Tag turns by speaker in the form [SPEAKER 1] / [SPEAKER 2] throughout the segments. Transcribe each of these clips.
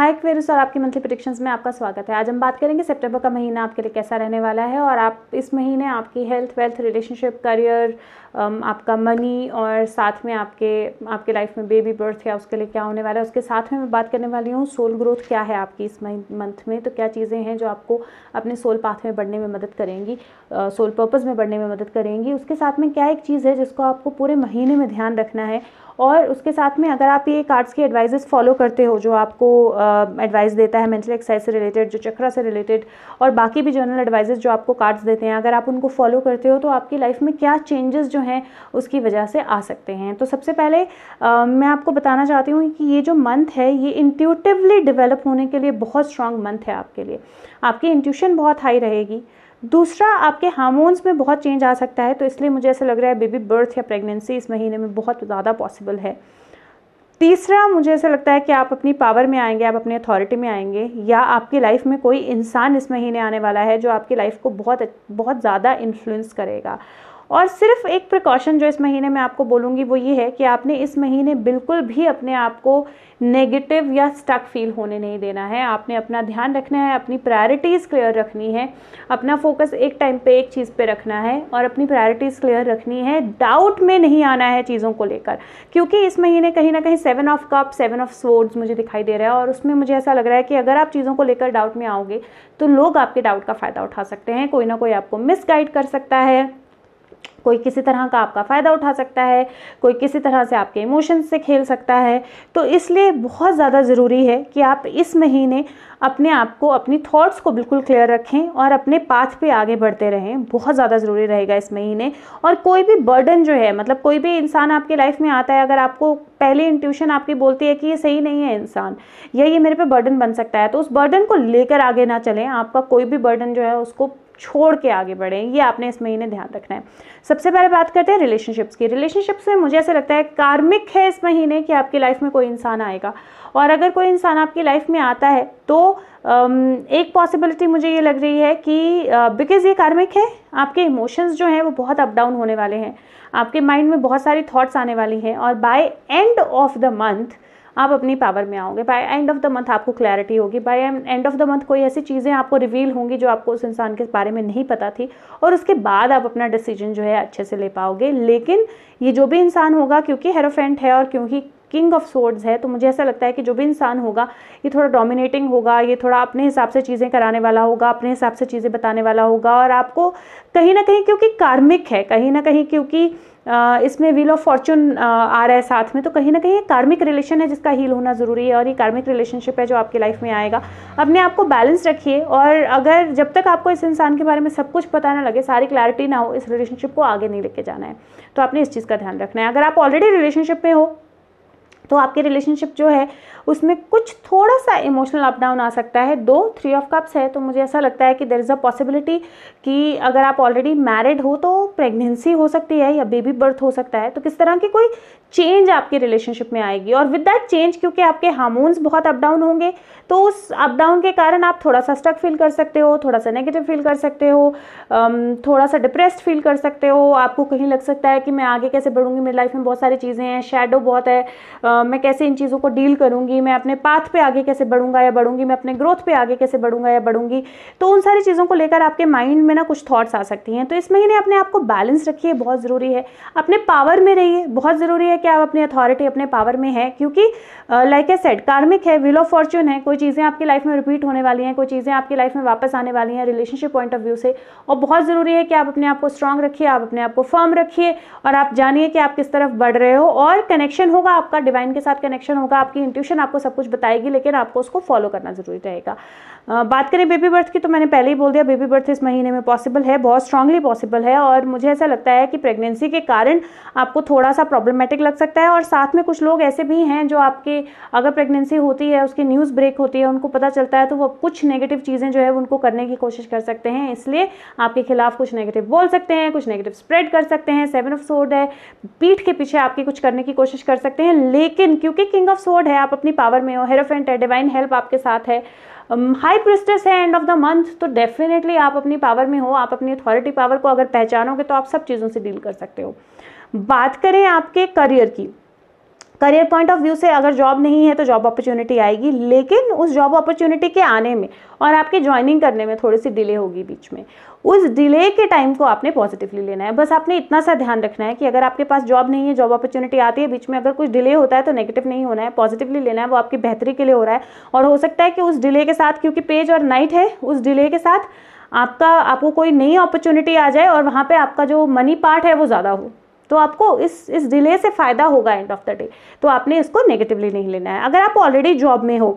[SPEAKER 1] हाय क्वेरिस और आपकी monthly predictions में आपका स्वागत है आज हम बात करेंगे सितंबर का महीना आपके लिए कैसा रहने वाला है और आप इस महीने आपकी हेल्थ वेल्थ रिलेशनशिप करियर आपका मनी और साथ में आपके आपके लाइफ में बेबी बर्थ या उसके लिए क्या होने वाला है उसके साथ में मैं बात करने वाली हूँ सोल ग्रोथ क्या है आपकी इस मंथ में तो क्या चीज़ें हैं जो आपको अपने सोल पाथ में बढ़ने में मदद करेंगी सोल uh, पर्पज़ में बढ़ने में मदद करेंगी उसके साथ में क्या एक चीज़ है जिसको आपको पूरे महीने में ध्यान रखना है और उसके साथ में अगर आप ये कार्ड्स के एडवाइजेस फॉलो करते हो जो आपको एडवाइस देता है मेंटल एक्सरसाइज से रिलेटेड जो चक्रा से रिलेटेड और बाकी भी जनरल एडवाइजेस जो आपको कार्ड्स देते हैं अगर आप उनको फॉलो करते हो तो आपकी लाइफ में क्या चेंजेस जो हैं उसकी वजह से आ सकते हैं तो सबसे पहले आ, मैं आपको बताना चाहती हूँ कि ये जो मंथ है ये इंट्यूटिवली डेवलप होने के लिए बहुत स्ट्रांग मंथ है आपके लिए आपकी इंट्यूशन बहुत हाई रहेगी दूसरा आपके हार्मोन्स में बहुत चेंज आ सकता है तो इसलिए मुझे ऐसा लग रहा है बेबी बर्थ या प्रेगनेंसी इस महीने में बहुत ज़्यादा पॉसिबल है तीसरा मुझे ऐसा लगता है कि आप अपनी पावर में आएंगे आप अपनी अथॉरिटी में आएंगे या आपकी लाइफ में कोई इंसान इस महीने आने वाला है जो आपकी लाइफ को बहुत बहुत ज़्यादा इन्फ्लुएंस करेगा और सिर्फ एक प्रिकॉशन जो इस महीने में आपको बोलूँगी वो ये है कि आपने इस महीने बिल्कुल भी अपने आप को नेगेटिव या स्टक फील होने नहीं देना है आपने अपना ध्यान रखना है अपनी प्रायोरिटीज़ क्लियर रखनी है अपना फोकस एक टाइम पे एक चीज़ पे रखना है और अपनी प्रायोरिटीज़ क्लियर रखनी है डाउट में नहीं आना है चीज़ों को लेकर क्योंकि इस महीने कहीं ना कहीं seven of cup seven of swords मुझे दिखाई दे रहा है और उसमें मुझे ऐसा लग रहा है कि अगर आप चीज़ों को लेकर डाउट में आओगे तो लोग आपके डाउट का फ़ायदा उठा सकते हैं कोई ना कोई आपको मिसगाइड कर सकता है कोई किसी तरह का आपका फ़ायदा उठा सकता है कोई किसी तरह से आपके इमोशंस से खेल सकता है तो इसलिए बहुत ज़्यादा ज़रूरी है कि आप इस महीने अपने आप को अपनी थॉट्स को बिल्कुल क्लियर रखें और अपने पाथ पे आगे बढ़ते रहें बहुत ज़्यादा ज़रूरी रहेगा इस महीने और कोई भी बर्डन जो है मतलब कोई भी इंसान आपके लाइफ में आता है अगर आपको पहले इंट्यूशन आपकी बोलती है कि ये सही नहीं है इंसान या ये मेरे पे बर्डन बन सकता है तो उस बर्डन को लेकर आगे ना चलें आपका कोई भी बर्डन जो है उसको छोड़ के आगे बढ़ें ये आपने इस महीने ध्यान रखना है सबसे पहले बात करते हैं रिलेशनशिप्स की रिलेशनशिप्स में मुझे ऐसा लगता है कार्मिक है इस महीने कि आपकी लाइफ में कोई इंसान आएगा और अगर कोई इंसान आपकी लाइफ में आता है तो एक पॉसिबिलिटी मुझे ये लग रही है कि बिकॉज़ ये कार्मिक है आपके इमोशंस जो हैं वो बहुत अप डाउन होने वाले हैं आपके माइंड में बहुत सारी थॉट्स आने वाली हैं और by end of the month आप अपनी पावर में आओगे by end of the month आपको क्लैरिटी होगी by end of the month कोई ऐसी चीज़ें आपको रिवील होंगी जो आपको उस इंसान के बारे में नहीं पता थी और उसके बाद आप अपना डिसीजन जो है अच्छे से ले पाओगे लेकिन ये जो भी इंसान होगा क्योंकि हेरोफेंट है और क्योंकि किंग ऑफ सोर्ड्स है तो मुझे ऐसा लगता है कि जो भी इंसान होगा ये थोड़ा डोमिनेटिंग होगा ये थोड़ा अपने हिसाब से चीज़ें कराने वाला होगा अपने हिसाब से चीज़ें बताने वाला होगा और आपको कहीं ना कहीं क्योंकि कार्मिक है कहीं ना कहीं क्योंकि इसमें व्हील ऑफ फॉर्चून आ रहा है साथ में तो कहीं ना कहीं कार्मिक रिलेशन है जिसका हील होना ज़रूरी है और ये कार्मिक रिलेशनशिप है जो आपकी लाइफ में आएगा अपने आप को बैलेंस रखिए और अगर जब तक आपको इस इंसान के बारे में सब कुछ पता ना लगे सारी क्लैरिटी ना हो इस रिलेशनशिप को आगे नहीं लेके जाना है तो आपने इस चीज़ का ध्यान रखना है अगर आप ऑलरेडी रिलेशनशिप में हो तो आपके रिलेशनशिप जो है उसमें कुछ थोड़ा सा इमोशनल अप डाउन आ सकता है दो थ्री ऑफ कप्स है तो मुझे ऐसा लगता है कि देर इज़ अ पॉसिबिलिटी कि अगर आप ऑलरेडी मैरिड हो तो प्रेगनेंसी हो सकती है या बेबी बर्थ हो सकता है तो किस तरह की कोई चेंज आपके रिलेशनशिप में आएगी और विद दैट चेंज क्योंकि आपके हार्मोन्स बहुत अप डाउन होंगे तो उस अप डाउन के कारण आप थोड़ा सा स्टक फील कर सकते हो थोड़ा सा नेगेटिव फील कर सकते हो थोड़ा सा डिप्रेस्ड फील कर सकते हो आपको कहीं लग सकता है कि मैं आगे कैसे बढ़ूंगी मेरी लाइफ में बहुत सारी चीज़ें हैं शेडो बहुत है uh, मैं कैसे इन चीज़ों को डील करूँगी मैं अपने पाथ पर आगे कैसे बढ़ूंगा या बढ़ूंगी मैं अपने ग्रोथ पर आगे कैसे बढ़ूंगा या बढ़ूंगी तो उन सारी चीज़ों को लेकर आपके माइंड में ना कुछ थाट्स आ सकती हैं तो इस महीने अपने आप को बैलेंस रखिए बहुत ज़रूरी है अपने पावर में रहिए बहुत ज़रूरी है कि आप अपनी अथॉरिटी अपने पावर में है क्योंकि लाइक ए सेट कार्मिक है विल ऑफ फॉर्चून है कोई चीज़ें आपकी लाइफ में रिपीट होने वाली हैं कोई चीज़ें आपकी लाइफ में वापस आने वाली हैं रिलेशनशिप पॉइंट ऑफ व्यू से और बहुत ज़रूरी है कि आप अपने आप को स्ट्रांग रखिए आप अपने आप को फर्म रखिए और आप जानिए कि आप किस तरफ बढ़ रहे हो और कनेक्शन होगा आपका डिवाइन के साथ कनेक्शन होगा आपकी इंट्यूशन आपको सब कुछ बताएगी लेकिन आपको उसको फॉलो करना ज़रूरी रहेगा बात करें बेबी बर्थ की तो मैंने पहले ही बोल दिया बेबी बर्थ इस महीने में पॉसिबल है बहुत स्ट्रांगली पॉसिबल है और मुझे ऐसा लगता है कि प्रेगनेंसी के कारण आपको थोड़ा सा प्रॉब्लमेटिक लग सकता है और साथ में कुछ लोग ऐसे भी हैं जो आपके अगर प्रेगनेंसी होती है उसकी न्यूज़ ब्रेक होती है उनको पता चलता है तो वो कुछ नेगेटिव चीज़ें जो है उनको करने की कोशिश कर सकते हैं इसलिए आपके खिलाफ कुछ नेगेटिव बोल सकते हैं कुछ नेगेटिव स्प्रेड कर सकते हैं सेवन ऑफ सोर्ड है पीठ के पीछे आपकी कुछ करने की कोशिश कर सकते हैं लेकिन क्योंकि किंग ऑफ सोर्ड है आप अपनी पावर में हो हेरोफेंट है डिवाइन हेल्प आपके साथ है हाई um, प्रिस्टेस है एंड ऑफ द मंथ तो डेफिनेटली आप अपनी पावर में हो आप अपनी अथॉरिटी पावर को अगर पहचानोगे तो आप सब चीज़ों से डील कर सकते हो बात करें आपके करियर की करियर पॉइंट ऑफ व्यू से अगर जॉब नहीं है तो जॉब अपॉर्चुनिटी आएगी लेकिन उस जॉब अपॉर्चुनिटी के आने में और आपके ज्वाइनिंग करने में थोड़ी सी डिले होगी बीच में उस डिले के टाइम को आपने पॉजिटिवली लेना है बस आपने इतना सा ध्यान रखना है कि अगर आपके पास जॉब नहीं है जॉब अपॉर्चुनिटी आती है बीच में अगर कुछ डिले होता है तो नेगेटिव नहीं होना है पॉजिटिवली लेना है वो आपकी बेहतरी के लिए हो रहा है और हो सकता है कि उस डिले के साथ क्योंकि पेज और नाइट है उस डिले के साथ आपका आपको कोई नई अपॉर्चुनिटी आ जाए और वहाँ पर आपका जो मनी पार्ट है वो ज़्यादा हो तो आपको इस इस डिले से फ़ायदा होगा एंड ऑफ द डे तो आपने इसको नेगेटिवली नहीं लेना है अगर आप ऑलरेडी जॉब में हो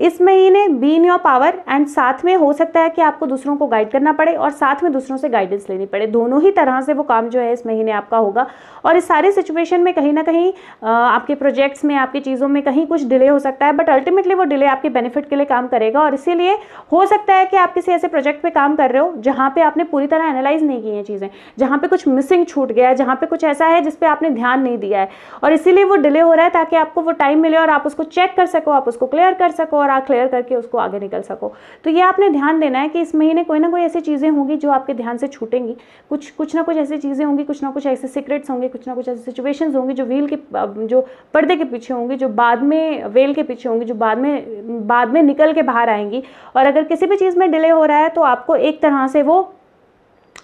[SPEAKER 1] इस महीने be in your power and साथ में हो सकता है कि आपको दूसरों को गाइड करना पड़े और साथ में दूसरों से गाइडेंस लेनी पड़े दोनों ही तरह से वो काम जो है इस महीने आपका होगा और इस सारे सिचुएशन में कहीं ना कहीं आपके प्रोजेक्ट्स में आपकी चीज़ों में कहीं कुछ डिले हो सकता है बट अल्टीमेटली वो डिले आपके बेनिफिट के लिए काम करेगा और इसीलिए हो सकता है कि आप किसी ऐसे प्रोजेक्ट पर काम कर रहे हो जहाँ पर आपने पूरी तरह एनालाइज नहीं की है चीज़ें जहाँ पर कुछ मिसिंग छूट गया है जहाँ पर कुछ ऐसा है जिसपे आपने ध्यान नहीं दिया है और इसीलिए वो डिले हो रहा है ताकि आपको वो टाइम मिले और आप उसको चेक कर सको आप उसको क्लियर कर सको और आप क्लियर करके उसको आगे निकल सको तो ये आपने ध्यान देना है कि इस महीने कोई ना कोई ऐसी चीज़ें होंगी जो आपके ध्यान से छूटेंगी कुछ कुछ ना कुछ ऐसी चीज़ें होंगी कुछ ना कुछ ऐसे सीक्रेट्स होंगे कुछ ना कुछ ऐसी सिचुएशन होंगी जो व्हील के जो पर्दे के पीछे होंगी जो बाद में वेल के पीछे होंगी जो बाद में बाद में निकल के बाहर आएंगी और अगर किसी भी चीज़ में डिले हो रहा है तो आपको एक तरह से वो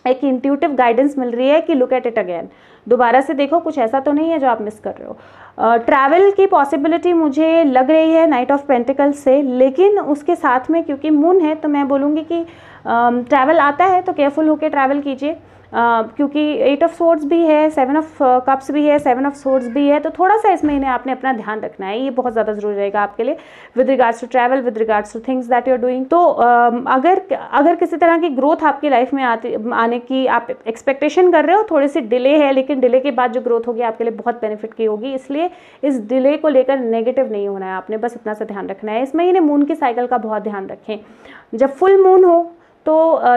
[SPEAKER 1] एक इंट्यूटिव गाइडेंस मिल रही है कि लुक एट इट अगेन दोबारा से देखो कुछ ऐसा तो नहीं है जो आप मिस कर रहे हो ट्रैवल uh, की पॉसिबिलिटी मुझे लग रही है नाइट ऑफ पेंटिकल से लेकिन उसके साथ में क्योंकि मून है तो मैं बोलूँगी कि ट्रैवल uh, आता है तो केयरफुल होकर ट्रैवल कीजिए क्योंकि एट ऑफ सोर्ड्स भी है सेवन ऑफ कप्स भी है सेवन ऑफ सोर्ड्स भी है तो थोड़ा सा इस महीने आपने अपना ध्यान रखना है ये बहुत ज़्यादा ज़रूरी रहेगा आपके लिए with regards to travel with regards to things that you are doing तो अगर अगर किसी तरह की ग्रोथ आपकी लाइफ में आती आने की आप एक्सपेक्टेशन कर रहे हो थोड़ी सी डिले है लेकिन डिले के बाद जो ग्रोथ होगी आपके लिए बहुत बेनिफिट की होगी इसलिए इस डिले को लेकर नेगेटिव नहीं होना है आपने बस इतना सा ध्यान रखना है इस महीने मून की साइकिल का बहुत ध्यान रखें जब फुल मून हो तो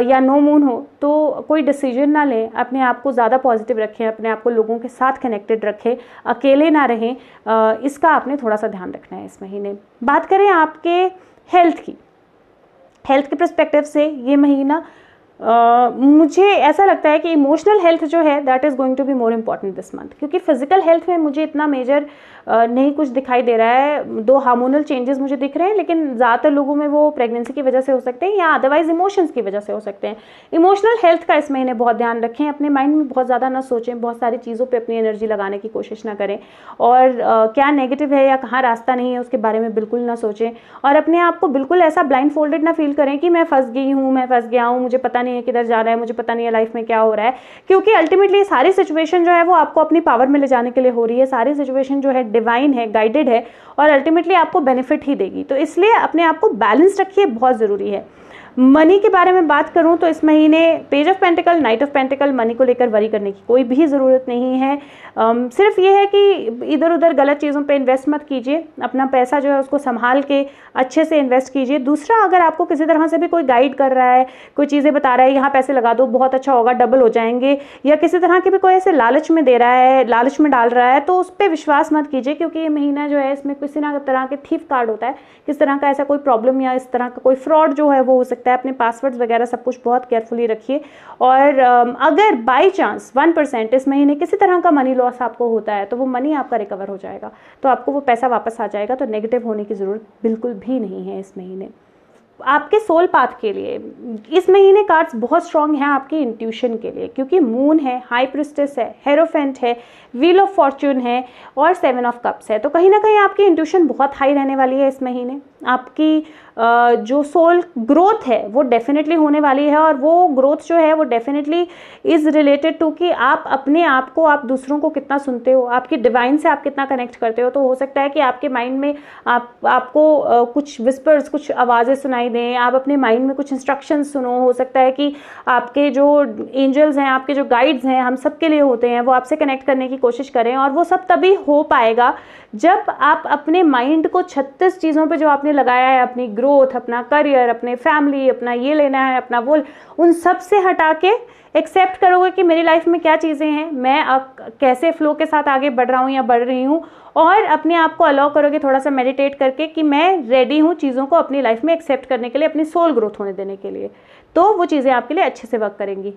[SPEAKER 1] या नो मून हो तो कोई डिसीजन ना लें अपने आप को ज़्यादा पॉजिटिव रखें अपने आप को लोगों के साथ कनेक्टेड रखें अकेले ना रहें इसका आपने थोड़ा सा ध्यान रखना है इस महीने बात करें आपके हेल्थ की हेल्थ के प्रस्पेक्टिव से ये महीना Uh, मुझे ऐसा लगता है कि इमोशनल हेल्थ जो है that is going to be more important this month क्योंकि फिजिकल हेल्थ में मुझे इतना मेजर uh, नहीं कुछ दिखाई दे रहा है दो हार्मोनल चेंजेस मुझे दिख रहे हैं लेकिन ज़्यादातर लोगों में वो प्रेगनेंसी की वजह से हो सकते हैं या अदरवाइज इमोशंस की वजह से हो सकते हैं इमोशनल हेल्थ का इस महीने बहुत ध्यान रखें अपने माइंड में बहुत ज़्यादा ना सोचें बहुत सारी चीज़ों पर अपनी एनर्जी लगाने की कोशिश ना करें और uh, क्या नेगेटिव है या कहाँ रास्ता नहीं है उसके बारे में बिल्कुल ना सोचें और अपने आप को बिल्कुल ऐसा ब्लाइंड फोल्डेड ना फील करें कि मैं फंस गई हूँ मैं फंस गया हूँ मुझे पता नहीं नहीं है किधर जाना है मुझे पता नहीं है लाइफ में क्या हो रहा है क्योंकि अल्टीमेटली सारी सिचुएशन जो है वो आपको अपनी पावर में ले जाने के लिए हो रही है सारी सिचुएशन जो है डिवाइन है गाइडेड है और अल्टीमेटली आपको बेनिफिट ही देगी तो इसलिए अपने आप को बैलेंस रखिए बहुत ज़रूरी है मनी के बारे में बात करूं तो इस महीने page of pentacle knight of pentacle money को लेकर वरी करने की कोई भी ज़रूरत नहीं है um, सिर्फ ये है कि इधर उधर गलत चीज़ों पे इन्वेस्ट मत कीजिए अपना पैसा जो है उसको संभाल के अच्छे से इन्वेस्ट कीजिए दूसरा अगर आपको किसी तरह से भी कोई गाइड कर रहा है कोई चीज़ें बता रहा है यहाँ पैसे लगा दो बहुत अच्छा होगा डबल हो जाएंगे या किसी तरह के भी कोई ऐसे लालच में दे रहा है लालच में डाल रहा है तो उस पर विश्वास मत कीजिए क्योंकि ये महीना जो है इसमें किसी ना तरह के थीफ कार्ड होता है किस तरह का ऐसा कोई प्रॉब्लम या इस तरह का कोई फ्रॉड जो है वो हो सकता सकता है अपने पासवर्ड्स वगैरह सब कुछ बहुत केयरफुली रखिए और अगर बाई चांस वन परसेंट इस महीने किसी तरह का मनी लॉस आपको होता है तो वो मनी आपका रिकवर हो जाएगा तो आपको वो पैसा वापस आ जाएगा तो नेगेटिव होने की ज़रूरत बिल्कुल भी नहीं है इस महीने आपके सोल पाथ के लिए इस महीने कार्ड्स बहुत स्ट्रॉन्ग हैं आपकी इंट्यूशन के लिए क्योंकि मून है हाई प्रिस्टिस है हेरोफेंट है व्हील ऑफ फॉर्चून है और सेवन ऑफ कप्स है तो कहीं ना कहीं आपकी इंट्यूशन बहुत हाई रहने वाली है इस महीने आपकी जो सोल ग्रोथ है वो डेफिनेटली होने वाली है और वो ग्रोथ जो है वो डेफिनेटली इज़ रिलेटेड टू कि आप अपने आप को आप दूसरों को कितना सुनते हो आपकी डिवाइन से आप कितना कनेक्ट करते हो तो हो सकता है कि आपके माइंड में आप आपको कुछ विस्पर्स कुछ आवाज़ें सुनाई दें आप अपने माइंड में कुछ इंस्ट्रक्शन सुनो हो सकता है कि आपके जो एंजल्स हैं आपके जो गाइड्स हैं हम सब के लिए होते हैं वो आपसे कनेक्ट करने की कोशिश करें और वो सब तभी हो पाएगा जब आप अपने माइंड को छत्तीस चीज़ों पर जो आपने लगाया है अपनी ग्रोथ अपना करियर अपने फैमिली अपना ये लेना है अपना वो उन सब से हटा के एक्सेप्ट करोगे कि मेरी लाइफ में क्या चीज़ें हैं मैं अब कैसे फ्लो के साथ आगे बढ़ रहा हूँ या बढ़ रही हूँ और अपने आप को अलाउ करोगे थोड़ा सा मेडिटेट करके कि मैं रेडी हूँ चीज़ों को अपनी लाइफ में एक्सेप्ट करने के लिए अपनी सोल ग्रोथ होने देने के लिए तो वो चीज़ें आपके लिए अच्छे से वर्क करेंगी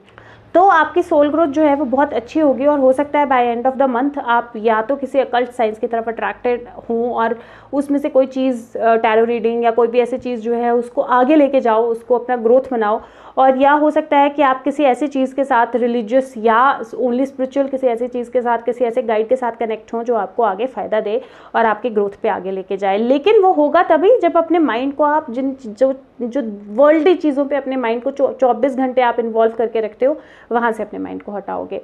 [SPEAKER 1] तो आपकी सोल ग्रोथ जो है वो बहुत अच्छी होगी और हो सकता है by end of the month आप या तो किसी अकल्ट साइंस की तरफ अट्रैक्टेड हों और उसमें से कोई चीज़ टैरो रीडिंग या कोई भी ऐसी चीज़ जो है उसको आगे लेके जाओ उसको अपना ग्रोथ बनाओ और या हो सकता है कि आप किसी ऐसी चीज़ के साथ रिलीजियस या ओनली स्पिरिचुअल किसी ऐसी चीज़ के साथ किसी ऐसे गाइड के साथ कनेक्ट हों जो आपको आगे फायदा फ़ायदा दे और आपके ग्रोथ पे आगे लेके जाए लेकिन वो होगा तभी जब अपने माइंड को आप जिन जो जो वर्ल्डी चीज़ों पे अपने माइंड को चौबीस घंटे आप इन्वॉल्व करके रखते हो वहाँ से अपने माइंड को हटाओगे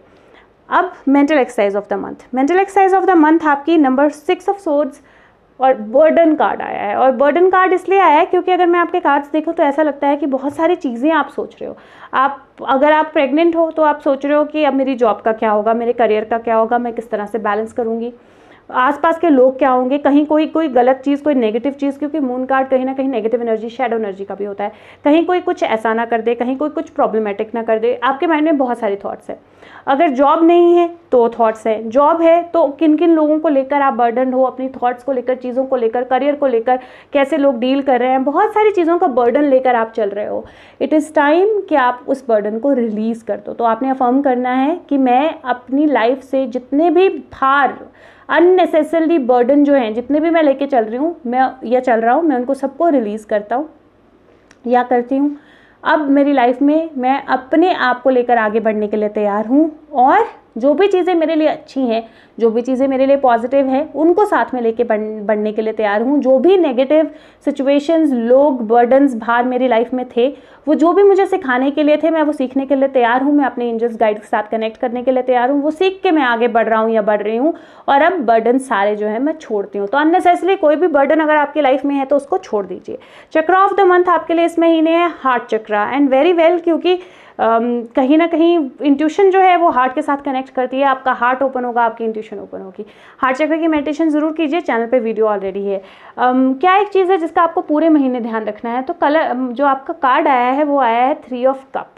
[SPEAKER 1] अब mental exercise of the month mental exercise of the month आपकी नंबर सिक्स ऑफ सोर्ड्स और बर्डन कार्ड आया है और बर्डन कार्ड इसलिए आया है क्योंकि अगर मैं आपके कार्ड्स देखूँ तो ऐसा लगता है कि बहुत सारी चीज़ें आप सोच रहे हो आप अगर आप प्रेग्नेंट हो तो आप सोच रहे हो कि अब मेरी जॉब का क्या होगा मेरे करियर का क्या होगा मैं किस तरह से बैलेंस करूँगी आसपास के लोग क्या होंगे कहीं कोई कोई गलत चीज़ कोई नेगेटिव चीज़ क्योंकि मून कार्ड कहीं ना कहीं नेगेटिव एनर्जी शेडो एनर्जी का भी होता है कहीं कोई कुछ ऐसा ना कर दे कहीं कोई कुछ प्रॉब्लमेटिक ना कर दे आपके माइंड में बहुत सारे थाट्स हैं अगर जॉब नहीं है तो थाट्स हैं जॉब है तो किन किन लोगों को लेकर आप बर्डन हो अपनी थाट्स को लेकर चीज़ों को लेकर करियर को लेकर कैसे लोग डील कर रहे हैं बहुत सारी चीज़ों का बर्डन लेकर आप चल रहे हो इट इज़ टाइम कि आप उस बर्डन को रिलीज़ कर दो तो आपने अफर्म करना है कि मैं अपनी लाइफ से जितने भी भार अननेसेसरली बर्डन जो हैं जितने भी मैं लेके चल रही हूँ मैं या चल रहा हूँ मैं उनको सबको रिलीज़ करता हूँ या करती हूँ अब मेरी लाइफ में मैं अपने आप को लेकर आगे बढ़ने के लिए तैयार हूँ और जो भी चीज़ें मेरे लिए अच्छी हैं जो भी चीज़ें मेरे लिए पॉजिटिव हैं उनको साथ में लेके बढ़ बढ़ने के लिए तैयार हूँ जो भी नेगेटिव सिचुएशंस लोग बर्डन्स भार मेरी लाइफ में थे वो जो भी मुझे सिखाने के लिए थे मैं वो सीखने के लिए तैयार हूँ मैं अपने इंजल्स गाइड के साथ कनेक्ट करने के लिए तैयार हूँ वो सीख के मैं आगे बढ़ रहा हूँ या बढ़ रही हूँ और अब बर्डन सारे जो है मैं छोड़ती हूँ तो अननेसेसरी कोई भी बर्डन अगर आपकी लाइफ में है तो उसको छोड़ दीजिए चक्रा ऑफ द मंथ आपके लिए इस महीने है heart chakra and very well क्योंकि कहीं ना कहीं इंट्यूशन जो है वो हार्ट के साथ कनेक्ट करती है आपका हार्ट ओपन होगा आपकी इंट्यूशन ओपन होगी हार्ट चक्र की मेडिटेशन ज़रूर कीजिए चैनल पर वीडियो ऑलरेडी है um, क्या एक चीज़ है जिसका आपको पूरे महीने ध्यान रखना है तो कलर जो आपका कार्ड आया है वो आया है three of cup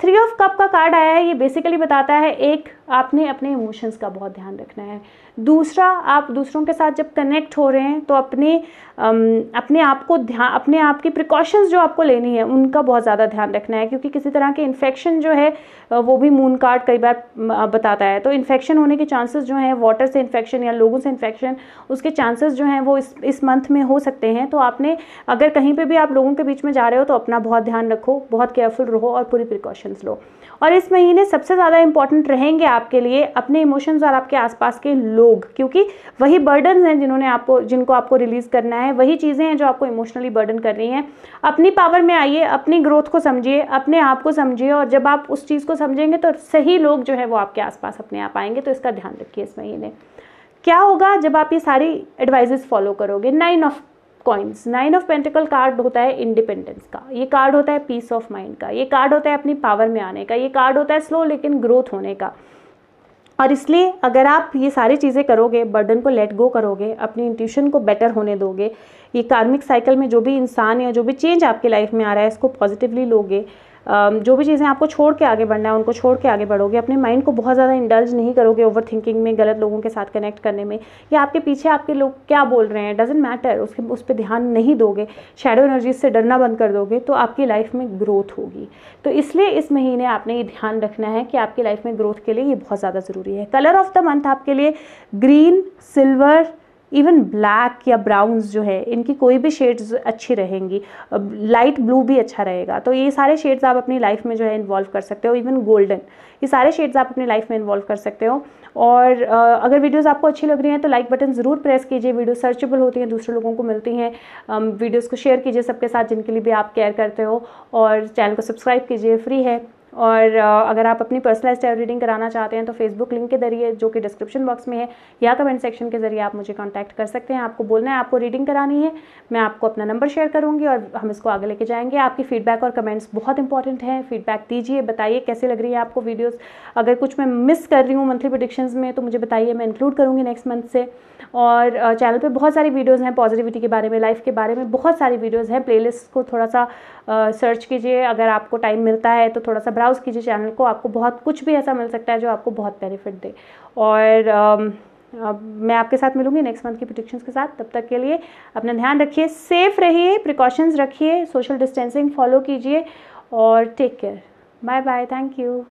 [SPEAKER 1] three of cup का कार्ड आया है ये बेसिकली बताता है एक आपने अपने इमोशंस का बहुत ध्यान रखना है दूसरा आप दूसरों के साथ जब कनेक्ट हो रहे हैं तो अपने अपने आप को ध्यान अपने आप की प्रिकॉशंस जो आपको लेनी है उनका बहुत ज़्यादा ध्यान रखना है क्योंकि किसी तरह के इन्फेक्शन जो है वो भी मून कार्ड कई बार बताता है तो इन्फेक्शन होने के चांसेस जो हैं वाटर से इन्फेक्शन या लोगों से इन्फेक्शन उसके चांसेस जो हैं वो इस इस मंथ में हो सकते हैं तो आपने अगर कहीं पर भी आप लोगों के बीच में जा रहे हो तो अपना बहुत ध्यान रखो बहुत केयरफुल रहो और पूरी प्रिकॉशंस लो और इस महीने सबसे ज़्यादा इंपॉर्टेंट रहेंगे आपके लिए अपने इमोशंस और आपके आसपास के लोग लोग क्योंकि वही बर्डन हैं जिन्होंने आपको जिनको आपको रिलीज़ करना है वही चीज़ें हैं जो आपको इमोशनली बर्डन कर रही हैं अपनी पावर में आइए अपनी ग्रोथ को समझिए अपने आप को समझिए और जब आप उस चीज़ को समझेंगे तो सही लोग जो है वो आपके आसपास अपने आप आएंगे तो इसका ध्यान रखिए इस महीने क्या होगा जब आप ये सारी एडवाइजेस फॉलो करोगे nine of coins nine of pentacle card होता है इंडिपेंडेंस का ये कार्ड होता है पीस ऑफ माइंड का ये कार्ड होता है अपनी पावर में आने का ये कार्ड होता है स्लो लेकिन ग्रोथ होने का और इसलिए अगर आप ये सारी चीज़ें करोगे बर्डन को लेट गो करोगे अपनी इंट्यूशन को बेटर होने दोगे ये कार्मिक साइकिल में जो भी इंसान या जो भी चेंज आपके लाइफ में आ रहा है इसको पॉजिटिवली लोगे जो भी चीज़ें आपको छोड़ के आगे बढ़ना है उनको छोड़ के आगे बढ़ोगे अपने माइंड को बहुत ज़्यादा इंडल्ज नहीं करोगे ओवर थिंकिंग में गलत लोगों के साथ कनेक्ट करने में या आपके पीछे आपके लोग क्या बोल रहे हैं डजेंट मैटर उसके उस पर ध्यान नहीं दोगे शेडो एनर्जीज से डरना बंद कर दोगे तो आपकी लाइफ में ग्रोथ होगी तो इसलिए इस महीने आपने ये ध्यान रखना है कि आपकी लाइफ में ग्रोथ के लिए ये बहुत ज़्यादा ज़रूरी है कलर ऑफ द मंथ आपके लिए ग्रीन सिल्वर इवन ब्लैक या ब्राउन्स जो है इनकी कोई भी शेड्स अच्छी रहेंगी लाइट ब्लू भी अच्छा रहेगा तो ये सारे शेड्स आप अपनी लाइफ में जो है इन्वॉल्व कर सकते हो इवन गोल्डन ये सारे शेड्स आप अपनी लाइफ में इन्वॉल्व कर सकते हो और अगर वीडियोस आपको अच्छी लग रही हैं तो लाइक बटन ज़रूर प्रेस कीजिए वीडियो सर्चेबल होती हैं दूसरे लोगों को मिलती हैं वीडियोज़ को शेयर कीजिए सबके साथ जिनके लिए भी आप केयर करते हो और चैनल को सब्सक्राइब कीजिए फ्री है और अगर आप अपनी पर्सनलाइज टायर रीडिंग कराना चाहते हैं तो फेसबुक लिंक के जरिए जो कि डिस्क्रिप्शन बॉक्स में है या कमेंट सेक्शन के जरिए आप मुझे कॉन्टैक्ट कर सकते हैं आपको बोलना है आपको रीडिंग करानी है मैं आपको अपना नंबर शेयर करूँगी और हम इसको आगे लेके जाएंगे आपकी फीडबैक और कमेंट्स बहुत इंपॉर्टेंट हैं फीडबैक दीजिए बताइए कैसे लग रही है आपको वीडियोज़ अगर कुछ मैं मिस कर रही हूँ मंथली प्रोडिक्शन में तो मुझे बताइए मैं इंक्लूड करूँगी नेक्स्ट मंथ से और चैनल पे बहुत सारी वीडियोस हैं पॉजिटिविटी के बारे में लाइफ के बारे में बहुत सारी वीडियोस हैं प्लेलिस्ट को थोड़ा सा सर्च कीजिए अगर आपको टाइम मिलता है तो थोड़ा सा ब्राउज़ कीजिए चैनल को आपको बहुत कुछ भी ऐसा मिल सकता है जो आपको बहुत बेनिफिट दे और uh, मैं आपके साथ मिलूंगी नेक्स्ट मंथ की प्रिडिक्शंस के साथ तब तक के लिए अपना ध्यान रखिए सेफ रहिए प्रिकॉशंस रखिए सोशल डिस्टेंसिंग फॉलो कीजिए और take care bye bye thank you